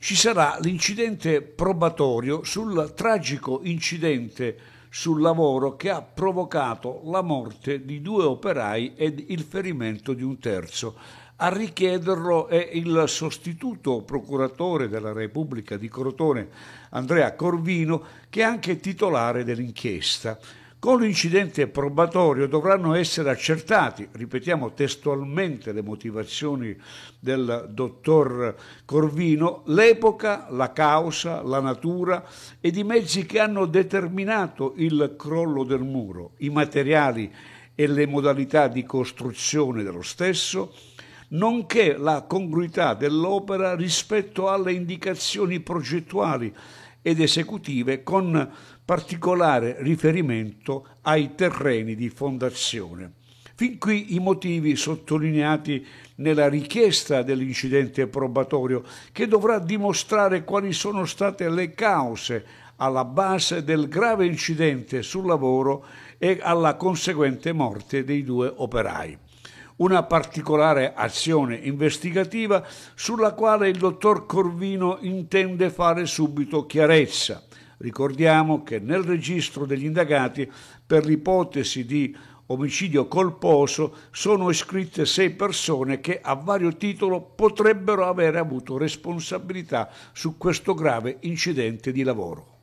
ci sarà l'incidente probatorio sul tragico incidente sul lavoro che ha provocato la morte di due operai ed il ferimento di un terzo. A richiederlo è il sostituto procuratore della Repubblica di Crotone, Andrea Corvino, che è anche titolare dell'inchiesta. Con l'incidente probatorio dovranno essere accertati, ripetiamo testualmente le motivazioni del dottor Corvino, l'epoca, la causa, la natura ed i mezzi che hanno determinato il crollo del muro, i materiali e le modalità di costruzione dello stesso, nonché la congruità dell'opera rispetto alle indicazioni progettuali ed esecutive con particolare riferimento ai terreni di fondazione. Fin qui i motivi sottolineati nella richiesta dell'incidente probatorio che dovrà dimostrare quali sono state le cause alla base del grave incidente sul lavoro e alla conseguente morte dei due operai una particolare azione investigativa sulla quale il dottor Corvino intende fare subito chiarezza. Ricordiamo che nel registro degli indagati per l'ipotesi di omicidio colposo sono iscritte sei persone che a vario titolo potrebbero avere avuto responsabilità su questo grave incidente di lavoro.